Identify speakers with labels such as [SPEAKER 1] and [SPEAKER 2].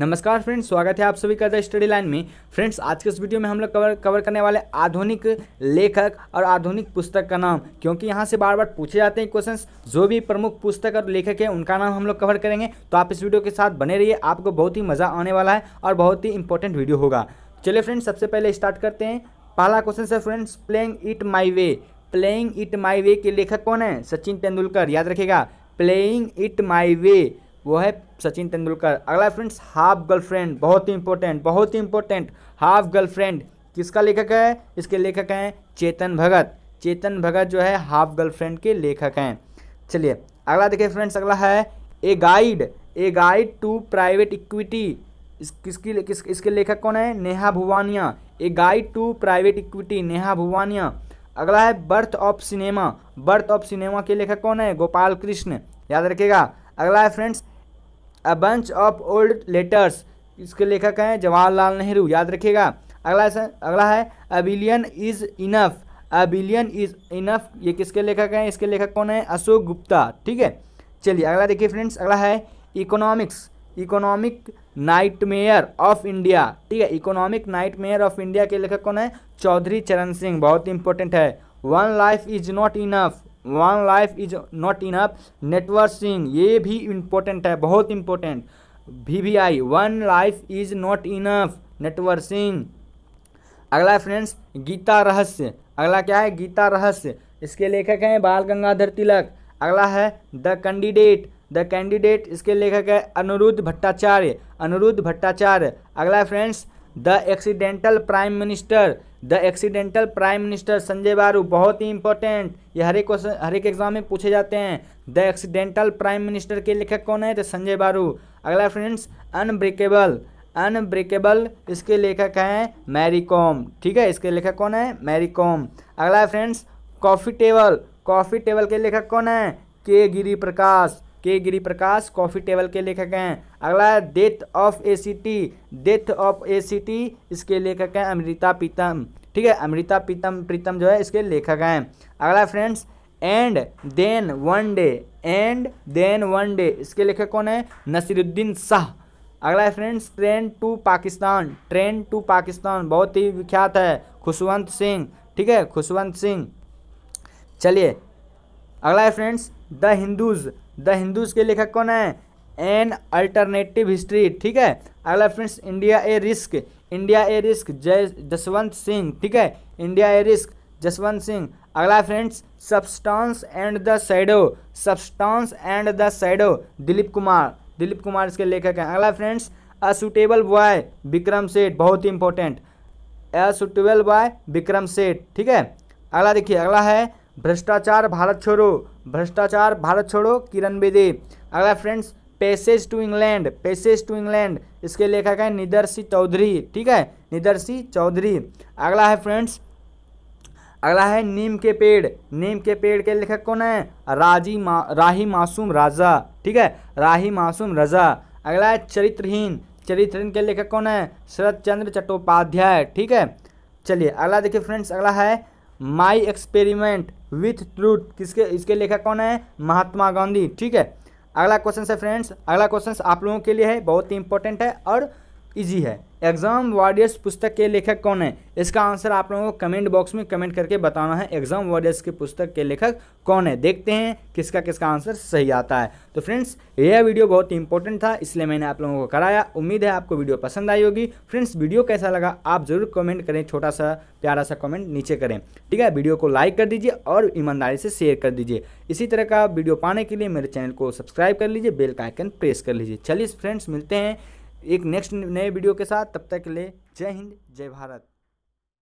[SPEAKER 1] नमस्कार फ्रेंड्स स्वागत है आप सभी का द स्टडी लाइन में फ्रेंड्स आज के इस वीडियो में हम लोग कवर कवर करने वाले आधुनिक लेखक और आधुनिक पुस्तक का नाम क्योंकि यहाँ से बार बार पूछे जाते हैं क्वेश्चंस जो भी प्रमुख पुस्तक और लेखक है उनका नाम हम लोग कवर करेंगे तो आप इस वीडियो के साथ बने रहिए आपको बहुत ही मज़ा आने वाला है और बहुत ही इंपॉर्टेंट वीडियो होगा चलिए फ्रेंड्स सबसे पहले स्टार्ट करते हैं पहला क्वेश्चन है friends playing it my way playing it my way के लेखक कौन है सचिन तेंदुलकर याद रखेगा प्लेइंग इट माई वे वो है सचिन तेंदुलकर अगला फ्रेंड्स हाफ गर्लफ्रेंड बहुत ही इंपॉर्टेंट बहुत ही इंपॉर्टेंट हाफ गर्लफ्रेंड किसका लेखक है इसके लेखक हैं चेतन भगत चेतन भगत जो है हाफ गर्लफ्रेंड के लेखक हैं चलिए अगला देखिए फ्रेंड्स अगला है a guide a guide to private equity इस किसकी किस इसके लेखक कौन है Neha Bhuwania a guide to private equity Neha Bhuwania अगला है birth of cinema birth of cinema के लेखक कौन है गोपाल कृष्ण याद रखिएगा अगला है friends a bunch of old letters इसके लेखक हैं जवाहरलाल नेहरू याद रखिएगा अगला अगला है a billion is enough a billion is enough ये किसके लेखक हैं इसके लेखक कौन है अशोक गुप्ता ठीक है चलिए अगला देखिए फ्रेंड्स अगला है economics economic nightmare of India ठीक है इकोनॉमिक नाइटमेयर ऑफ इंडिया के लेखक कौन है चौधरी चरण सिंह बहुत इंपॉर्टेंट है one life is not enough one life is not enough networking ये भी इम्पोर्टेंट है बहुत important V V I one life is not enough networking अगला फ्रेंड्स गीता रहस्य अगला क्या है गीता रहस्य इसके लेखक हैं बाल गंगाधर तिलक अगला है द कैंडिडेट द कैंडिडेट इसके लेखक है अनुरुद्ध भट्टाचार्य अनुरुद्ध भट्टाचार्य अगला friends the accidental prime minister the accidental prime minister Sanjay Baru बहुत ही इंपॉर्टेंट ये हर एक क्वेश्चन हर एक एग्जाम में पूछे जाते हैं द एक्सीडेंटल प्राइम मिनिस्टर के लेखक कौन है तो संजय बारू अगला फ्रेंड्स अनब्रेकेबल अनब्रेकेबल इसके लेखक हैं मैरी कॉम ठीक है इसके लेखक कौन है मैरी कॉम अगला है friends coffee table coffee table के लेखक कौन है के गिरी प्रकाश के गिरी प्रकाश कॉफ़ी टेबल के लेखक हैं अगला है death of a city death of a city इसके लेखक हैं अमृता पीतम ठीक है अमृता प्रीतम प्रीतम जो है इसके लेखक हैं अगला friends and then one day and then one day इसके लेखक कौन है नसीरुद्दीन शाह अगला है friends train to Pakistan train to Pakistan बहुत ही विख्यात है खुशवंत सिंह ठीक है खुशवंत सिंह चलिए अगला है friends the Hindus the Hindus के लेखक कौन है एन अल्टरनेटिव हिस्ट्री ठीक है अगला friends India a risk India a risk Jai Jaswant Singh ठीक है India a risk Jaswant Singh अगला friends substance and the shadow substance and the shadow Dilip Kumar Dilip Kumar इसके लेखक हैं अगला फ्रेंड्स असुटेबल बॉय विक्रम सेठ बहुत ही important a suitable boy Vikram Seth ठीक है अगला देखिए अगला है भ्रष्टाचार भारत छोड़ो भ्रष्टाचार भारत छोड़ो किरण बेदी अगला friends passage to England passage to England इसके लेखक है निदर चौधरी ठीक है निदर चौधरी अगला है फ्रेंड्स अगला है नीम के पेड़ नीम के पेड़ के लेखक कौन है राजी मा राही मासूम राजा ठीक है राही मासूम रजा अगला है चरित्रहीन चरित्रहीन के लेखक कौन है शरद चंद्र चट्टोपाध्याय ठीक है चलिए अगला देखिए फ्रेंड्स अगला है माई एक्सपेरिमेंट विथ ट्रूथ किसके इसके लेखक कौन है महात्मा गांधी ठीक है अगला क्वेश्चन है फ्रेंड्स अगला क्वेश्चन आप लोगों के लिए है बहुत ही इंपॉर्टेंट है और ईजी है एग्जाम वॉरियर्स पुस्तक के लेखक कौन है इसका आंसर आप लोगों को कमेंट बॉक्स में कमेंट करके बताना है एग्जाम वॉरियर्स की पुस्तक के लेखक कौन है देखते हैं किसका किसका आंसर सही आता है तो फ्रेंड्स यह वीडियो बहुत ही इंपॉर्टेंट था इसलिए मैंने आप लोगों को कराया उम्मीद है आपको वीडियो पसंद आई होगी फ्रेंड्स वीडियो कैसा लगा आप जरूर कमेंट करें छोटा सा प्यारा सा कमेंट नीचे करें ठीक है वीडियो को लाइक कर दीजिए और ईमानदारी से शेयर कर दीजिए इसी तरह का वीडियो पाने के लिए मेरे चैनल को सब्सक्राइब कर लीजिए बेल का आइकन प्रेस कर लीजिए चलिए फ्रेंड्स मिलते हैं एक नेक्स्ट नए वीडियो के साथ तब तक के लिए जय हिंद जय भारत